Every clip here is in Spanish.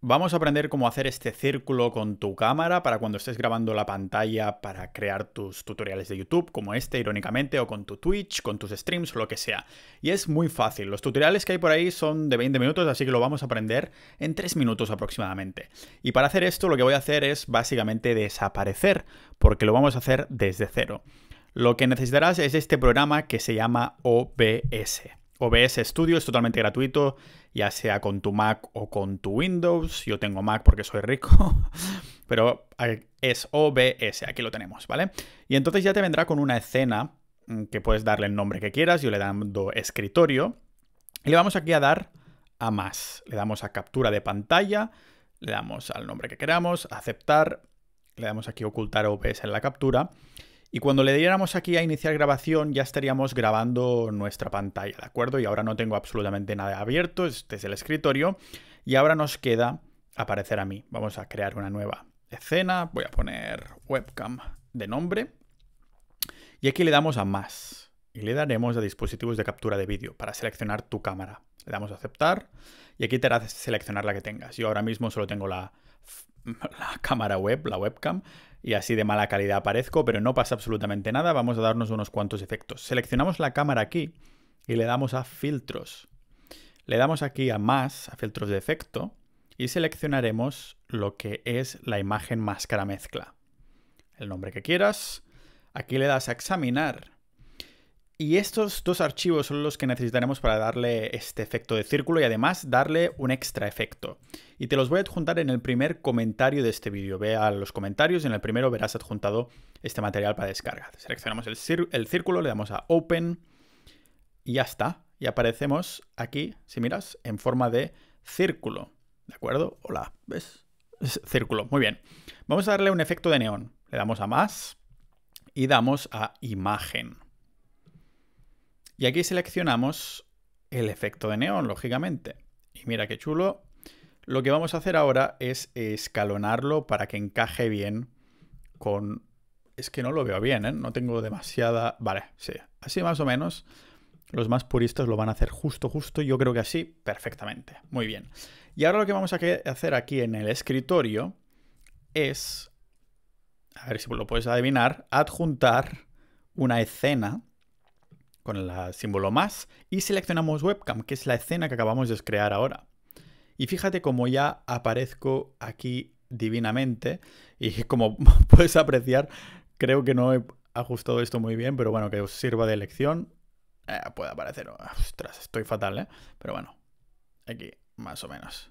Vamos a aprender cómo hacer este círculo con tu cámara para cuando estés grabando la pantalla para crear tus tutoriales de YouTube, como este, irónicamente, o con tu Twitch, con tus streams, lo que sea. Y es muy fácil. Los tutoriales que hay por ahí son de 20 minutos, así que lo vamos a aprender en 3 minutos aproximadamente. Y para hacer esto, lo que voy a hacer es básicamente desaparecer, porque lo vamos a hacer desde cero. Lo que necesitarás es este programa que se llama OBS. OBS Studio es totalmente gratuito, ya sea con tu Mac o con tu Windows. Yo tengo Mac porque soy rico, pero es OBS, aquí lo tenemos, ¿vale? Y entonces ya te vendrá con una escena mm, que puedes darle el nombre que quieras, yo le dando escritorio. Y le vamos aquí a dar a más. Le damos a captura de pantalla, le damos al nombre que queramos, aceptar, le damos aquí ocultar OBS en la captura y cuando le diéramos aquí a iniciar grabación ya estaríamos grabando nuestra pantalla, ¿de acuerdo? Y ahora no tengo absolutamente nada abierto, este es el escritorio. Y ahora nos queda aparecer a mí. Vamos a crear una nueva escena, voy a poner webcam de nombre. Y aquí le damos a más. Y le daremos a dispositivos de captura de vídeo para seleccionar tu cámara. Le damos a aceptar y aquí te hará seleccionar la que tengas. Yo ahora mismo solo tengo la, la cámara web, la webcam, y así de mala calidad aparezco, pero no pasa absolutamente nada, vamos a darnos unos cuantos efectos. Seleccionamos la cámara aquí y le damos a filtros. Le damos aquí a más, a filtros de efecto, y seleccionaremos lo que es la imagen máscara mezcla. El nombre que quieras. Aquí le das a examinar y estos dos archivos son los que necesitaremos para darle este efecto de círculo y además darle un extra efecto. Y te los voy a adjuntar en el primer comentario de este vídeo. Ve a los comentarios y en el primero verás adjuntado este material para descarga. Seleccionamos el, el círculo, le damos a Open y ya está. Y aparecemos aquí, si miras, en forma de círculo. ¿De acuerdo? Hola, ¿ves? Es círculo, muy bien. Vamos a darle un efecto de neón. Le damos a más y damos a imagen. Y aquí seleccionamos el efecto de neón, lógicamente. Y mira qué chulo. Lo que vamos a hacer ahora es escalonarlo para que encaje bien con... Es que no lo veo bien, ¿eh? No tengo demasiada... Vale, sí. Así más o menos. Los más puristas lo van a hacer justo, justo. Yo creo que así, perfectamente. Muy bien. Y ahora lo que vamos a hacer aquí en el escritorio es... A ver si lo puedes adivinar. Adjuntar una escena con el símbolo más y seleccionamos webcam, que es la escena que acabamos de crear ahora. Y fíjate cómo ya aparezco aquí divinamente y como puedes apreciar, creo que no he ajustado esto muy bien, pero bueno, que os sirva de lección. Eh, puede aparecer, ostras, estoy fatal, ¿eh? Pero bueno, aquí, más o menos.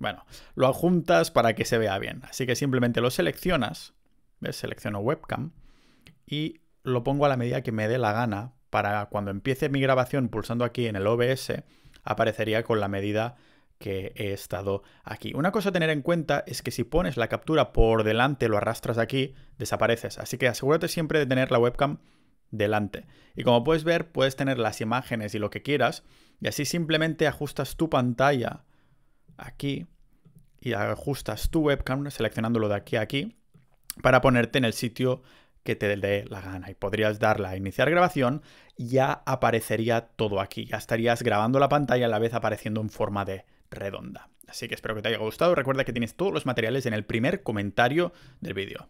Bueno, lo adjuntas para que se vea bien. Así que simplemente lo seleccionas, Selecciono webcam y lo pongo a la medida que me dé la gana para cuando empiece mi grabación pulsando aquí en el OBS, aparecería con la medida que he estado aquí. Una cosa a tener en cuenta es que si pones la captura por delante, lo arrastras aquí, desapareces. Así que asegúrate siempre de tener la webcam delante. Y como puedes ver, puedes tener las imágenes y lo que quieras, y así simplemente ajustas tu pantalla aquí y ajustas tu webcam seleccionándolo de aquí a aquí para ponerte en el sitio que te dé la gana y podrías darla a iniciar grabación, ya aparecería todo aquí, ya estarías grabando la pantalla a la vez apareciendo en forma de redonda. Así que espero que te haya gustado, recuerda que tienes todos los materiales en el primer comentario del vídeo.